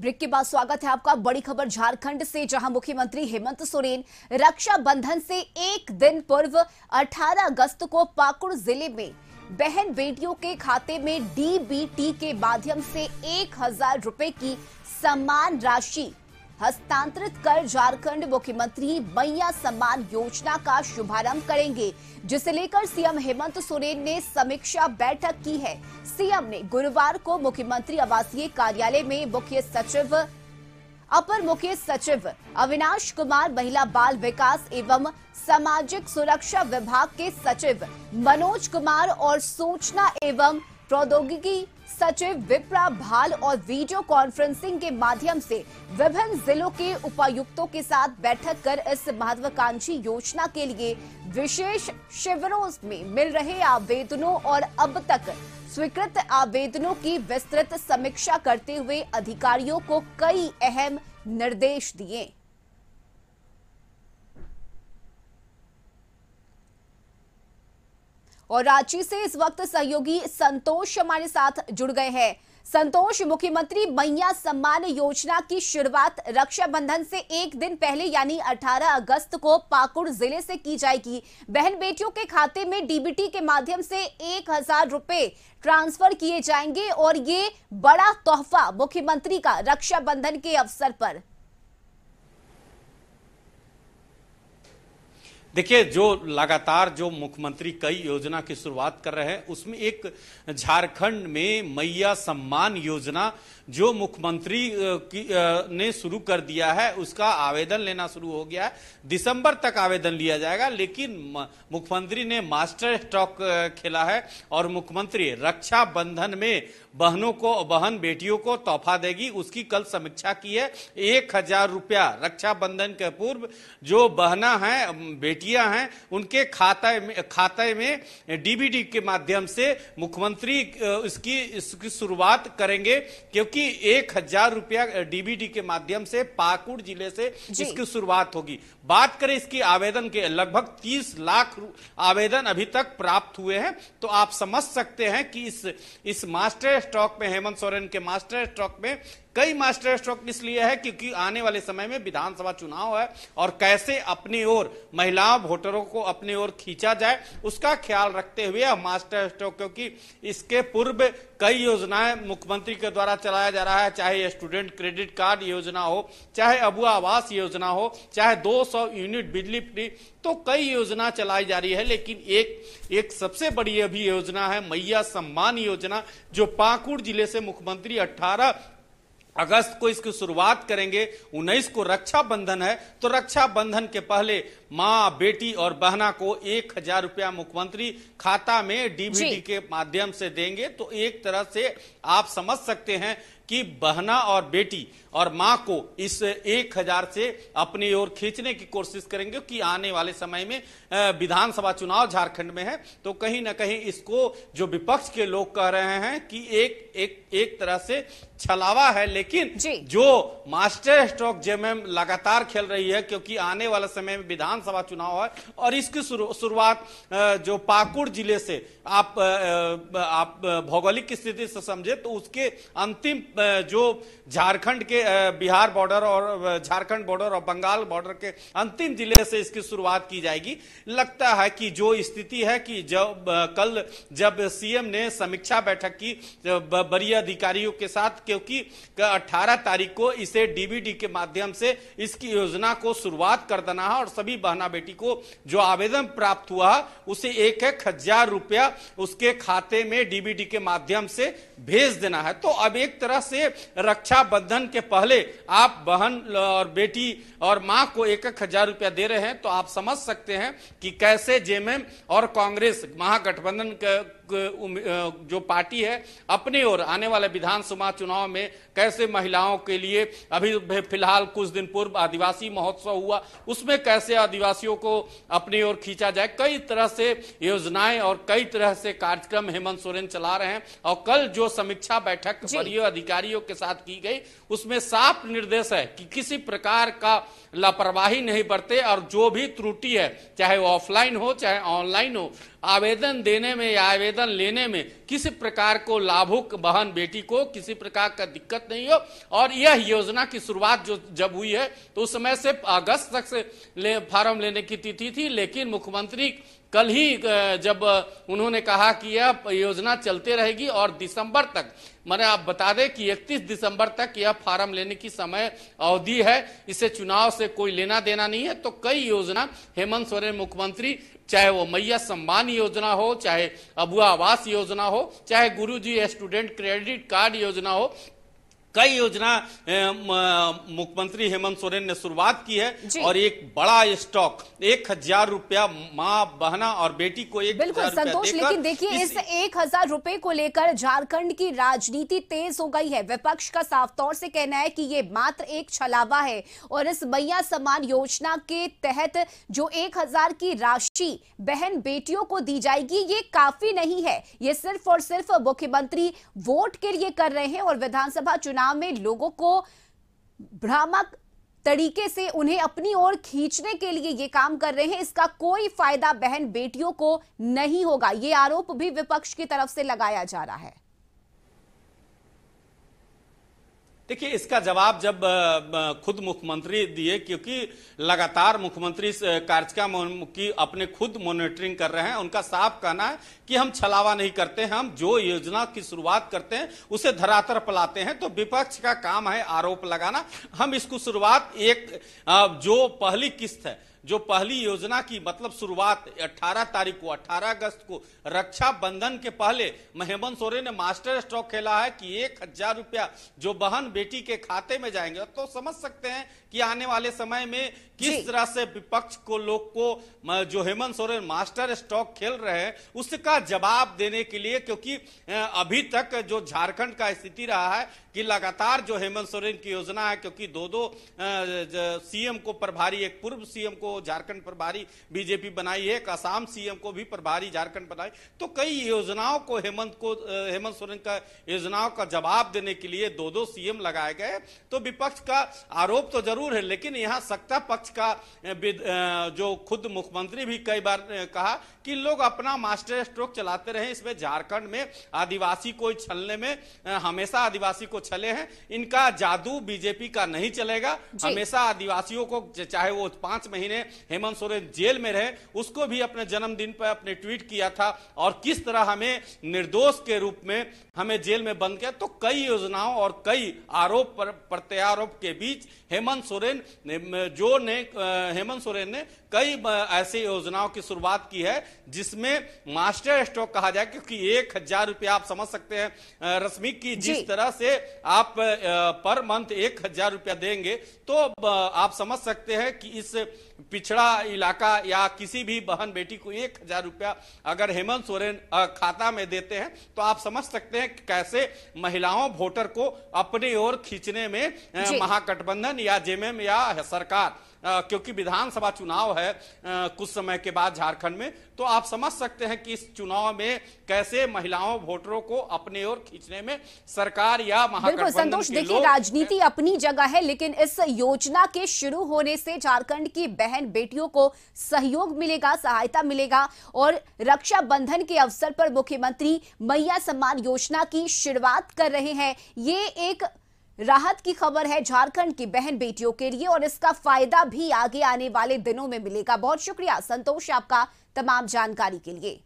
break के बाद स्वागत है आपका बड़ी खबर झारखंड से जहां मुख्यमंत्री हेमंत सोरेन रक्षाबंधन से एक दिन पूर्व 18 अगस्त को पाकुड़ जिले में बहन बेटियों के खाते में डीबीटी के माध्यम से एक हजार रुपए की सम्मान राशि हस्तांतरित कर झारखंड मुख्यमंत्री मैया सम्मान योजना का शुभारंभ करेंगे जिसे लेकर सीएम हेमंत सोरेन ने समीक्षा बैठक की है सीएम ने गुरुवार को मुख्यमंत्री आवासीय कार्यालय में मुख्य सचिव अपर मुख्य सचिव अविनाश कुमार महिला बाल विकास एवं सामाजिक सुरक्षा विभाग के सचिव मनोज कुमार और सूचना एवं प्रौद्योगिकी सचिव विप्रा भाल और वीडियो कॉन्फ्रेंसिंग के माध्यम से विभिन्न जिलों के उपायुक्तों के साथ बैठक कर इस महत्वाकांक्षी योजना के लिए विशेष शिविरों में मिल रहे आवेदनों और अब तक स्वीकृत आवेदनों की विस्तृत समीक्षा करते हुए अधिकारियों को कई अहम निर्देश दिए और रांची से इस वक्त सहयोगी संतोष हमारे साथ जुड़ गए हैं संतोष मुख्यमंत्री मैया सम्मान योजना की शुरुआत रक्षाबंधन से एक दिन पहले यानी 18 अगस्त को पाकुड़ जिले से की जाएगी बहन बेटियों के खाते में डीबीटी के माध्यम से एक हजार रुपए ट्रांसफर किए जाएंगे और ये बड़ा तोहफा मुख्यमंत्री का रक्षाबंधन के अवसर पर देखिए जो लगातार जो मुख्यमंत्री कई योजना की शुरुआत कर रहे हैं उसमें एक झारखंड में मैया सम्मान योजना जो मुख्यमंत्री ने शुरू कर दिया है उसका आवेदन लेना शुरू हो गया है दिसंबर तक आवेदन लिया जाएगा लेकिन मुख्यमंत्री ने मास्टर स्टॉक खेला है और मुख्यमंत्री रक्षा बंधन में बहनों को बहन बेटियों को तोहफा देगी उसकी कल समीक्षा की है एक हजार रुपया रक्षाबंधन के पूर्व जो बहना है बेटी बेटियां हैं उनके खाते में खाते में डीबीडी के माध्यम से मुख्यमंत्री इसकी इसकी शुरुआत करेंगे क्योंकि एक हजार रुपया डीबीडी के माध्यम से पाकुड़ जिले से इसकी शुरुआत होगी बात करें इसकी आवेदन के लगभग तीस लाख आवेदन अभी तक प्राप्त हुए हैं तो आप समझ सकते हैं कि इस इस मास्टर स्टॉक में हेमंत सोरेन के मास्टर स्टॉक में कई मास्टर स्ट्रोक इसलिए है क्योंकि आने वाले समय में विधानसभा चुनाव है और कैसे अपनी ओर महिला वोटरों को अपनी ओर खींचा जाए उसका ख्याल रखते हुए मास्टर स्ट्रोक क्योंकि इसके पूर्व कई योजनाएं मुख्यमंत्री के द्वारा चलाया जा रहा है चाहे स्टूडेंट क्रेडिट कार्ड योजना हो चाहे अबुआ आवास योजना हो चाहे 200 यूनिट बिजली फ्री तो कई योजना चलाई जा रही है लेकिन एक एक सबसे बड़ी अभी योजना है मैया सम्मान योजना जो पाकुड़ जिले से मुख्यमंत्री 18 अगस्त को इसकी शुरुआत करेंगे उन्नीस को रक्षा बंधन है तो रक्षा बंधन के पहले माँ बेटी और बहना को एक हजार रुपया मुख्यमंत्री खाता में डीबीटी के माध्यम से देंगे तो एक तरह से आप समझ सकते हैं कि बहना और बेटी और मां को इस एक हजार से अपनी ओर खींचने की कोशिश करेंगे कि आने वाले समय में विधानसभा चुनाव झारखंड में है तो कहीं ना कहीं इसको जो विपक्ष के लोग कह रहे हैं कि एक एक एक तरह से छलावा है लेकिन जो मास्टर स्ट्रोक जेएमएम लगातार खेल रही है क्योंकि आने वाले समय में विधानसभा चुनाव है और इसकी शुरुआत जो पाकुड़ जिले से आप आप भौगोलिक स्थिति से समझे तो उसके अंतिम जो झारखंड के बिहार बॉर्डर और झारखंड बॉर्डर और बंगाल बॉर्डर के अंतिम जिले से इसकी शुरुआत की जाएगी लगता है कि जो स्थिति है कि जब कल जब सीएम ने समीक्षा बैठक की बड़ी अधिकारियों के साथ क्योंकि 18 तारीख को इसे डीबीडी के माध्यम से इसकी योजना को शुरुआत कर देना है और सभी बहना बेटी को जो आवेदन प्राप्त हुआ उसे एक एक हजार रुपया उसके खाते में डीबीडी के माध्यम से भेज देना है तो अब एक तरह से रक्षा बंधन के पहले आप बहन और बेटी और माँ को एक एक हजार रुपया दे रहे हैं तो आप समझ सकते हैं कि कैसे जेएमएम और कांग्रेस महागठबंधन जो पार्टी है अपने और आने वाले विधानसभा चुनाव में कैसे महिलाओं के लिए अभी फिलहाल कुछ दिन पूर्व आदिवासी महोत्सव हुआ उसमें कैसे आदिवासियों को अपनी ओर खींचा जाए कई तरह से योजनाएं और कई तरह से कार्यक्रम हेमंत सोरेन चला रहे हैं और कल जो समीक्षा बैठक वरीय अधिकारियों के साथ की गई उसमें साफ निर्देश है कि किसी प्रकार का लापरवाही नहीं बरते और जो भी त्रुटि है चाहे वो ऑफलाइन हो चाहे ऑनलाइन हो आवेदन देने में या आवेदन लेने में किसी प्रकार को लाभुक बहन बेटी को किसी प्रकार का दिक्कत नहीं हो और यह योजना की शुरुआत जो जब हुई है तो उस समय से अगस्त तक से ले फार्म लेने की तिथि थी लेकिन मुख्यमंत्री कल ही जब उन्होंने कहा कि यह योजना चलते रहेगी और दिसंबर तक मैंने आप बता दें कि 31 दिसंबर तक यह फार्म लेने की समय अवधि है इसे चुनाव से कोई लेना देना नहीं है तो कई योजना हेमंत सोरेन मुख्यमंत्री चाहे वो मैया सम्मान योजना हो चाहे अबुआ आवास योजना हो हो चाहे गुरुजी स्टूडेंट क्रेडिट कार्ड योजना हो कई योजना मुख्यमंत्री हेमंत सोरेन ने शुरुआत की है और एक बड़ा स्टॉक एक हजार रुपया माँ बहना और बेटी को एक बिल्कुल संतोष लेकिन देखिए इस, इस एक हजार रुपए को लेकर झारखंड की राजनीति तेज हो गई है विपक्ष का साफ तौर से कहना है कि ये मात्र एक छलावा है और इस मैया सम्मान योजना के तहत जो एक हजार की राशि बहन बेटियों को दी जाएगी ये काफी नहीं है ये सिर्फ और सिर्फ मुख्यमंत्री वोट के लिए कर रहे हैं और विधानसभा चुनाव नाम में लोगों को भ्रामक तरीके से उन्हें अपनी ओर खींचने के लिए ये काम कर रहे हैं इसका कोई फायदा बहन बेटियों को नहीं होगा ये आरोप भी विपक्ष की तरफ से लगाया जा रहा है देखिए इसका जवाब जब खुद मुख्यमंत्री दिए क्योंकि लगातार मुख्यमंत्री कार्यक्रम की अपने खुद मॉनिटरिंग कर रहे हैं उनका साफ कहना है कि हम छलावा नहीं करते हैं हम जो योजना की शुरुआत करते हैं उसे धरातर पलाते हैं तो विपक्ष का काम है आरोप लगाना हम इसको शुरुआत एक जो पहली किस्त है जो पहली योजना की मतलब शुरुआत 18 तारीख को 18 अगस्त को रक्षा बंधन के पहले महेमन सोरेन ने मास्टर स्ट्रोक खेला है कि एक हजार रुपया जो बहन बेटी के खाते में जाएंगे तो समझ सकते हैं कि आने वाले समय में किस तरह से विपक्ष को लोग को जो हेमंत सोरेन मास्टर स्टॉक खेल रहे हैं उसका जवाब देने के लिए क्योंकि अभी तक जो झारखंड का स्थिति रहा है कि लगातार जो हेमंत सोरेन की योजना है क्योंकि दो दो सीएम को प्रभारी एक पूर्व सीएम को झारखंड प्रभारी बीजेपी बनाई है एक असम सीएम को भी प्रभारी झारखंड बनाई तो कई योजनाओं को हेमंत को हेमंत सोरेन का योजनाओं का जवाब देने के लिए दो दो सीएम लगाए गए तो विपक्ष का आरोप तो जरूर है लेकिन यहां सत्ता पक्ष विपक्ष का जो खुद मुख्यमंत्री भी कई बार कहा कि लोग अपना मास्टर स्ट्रोक चलाते रहे इसमें झारखंड में आदिवासी को छलने में हमेशा आदिवासी को छले हैं इनका जादू बीजेपी का नहीं चलेगा हमेशा आदिवासियों को चाहे वो पांच महीने हेमंत सोरेन जेल में रहे उसको भी अपने जन्मदिन पर अपने ट्वीट किया था और किस तरह हमें निर्दोष के रूप में हमें जेल में बंद किया तो कई योजनाओं और कई आरोप पर प्रत्यारोप के बीच हेमंत सोरेन जो ने ने हेमंत सोरेन ने कई ऐसी योजनाओं की शुरुआत की है जिसमें मास्टर स्ट्रोक कहा जाए क्योंकि एक हजार रुपया आप समझ सकते हैं रश्मि की जिस तरह से आप पर मंथ एक हजार रुपया देंगे तो आप समझ सकते हैं कि इस पिछड़ा इलाका या किसी भी बहन बेटी को एक हजार रुपया अगर हेमंत सोरेन खाता में देते हैं तो आप समझ सकते हैं कैसे महिलाओं वोटर को अपनी ओर खींचने में महागठबंधन या जेएमएम या सरकार आ, क्योंकि विधानसभा चुनाव है आ, कुछ समय के बाद झारखंड में तो आप समझ सकते हैं कि इस चुनाव में कैसे महिलाओं वोटरों को अपने ओर खींचने में सरकार या बिल्कुल संतोष देखिए राजनीति अपनी जगह है लेकिन इस योजना के शुरू होने से झारखंड की बहन बेटियों को सहयोग मिलेगा सहायता मिलेगा और रक्षाबंधन के अवसर पर मुख्यमंत्री मैया सम्मान योजना की शुरुआत कर रहे हैं ये एक राहत की खबर है झारखंड की बहन बेटियों के लिए और इसका फायदा भी आगे आने वाले दिनों में मिलेगा बहुत शुक्रिया संतोष आपका तमाम जानकारी के लिए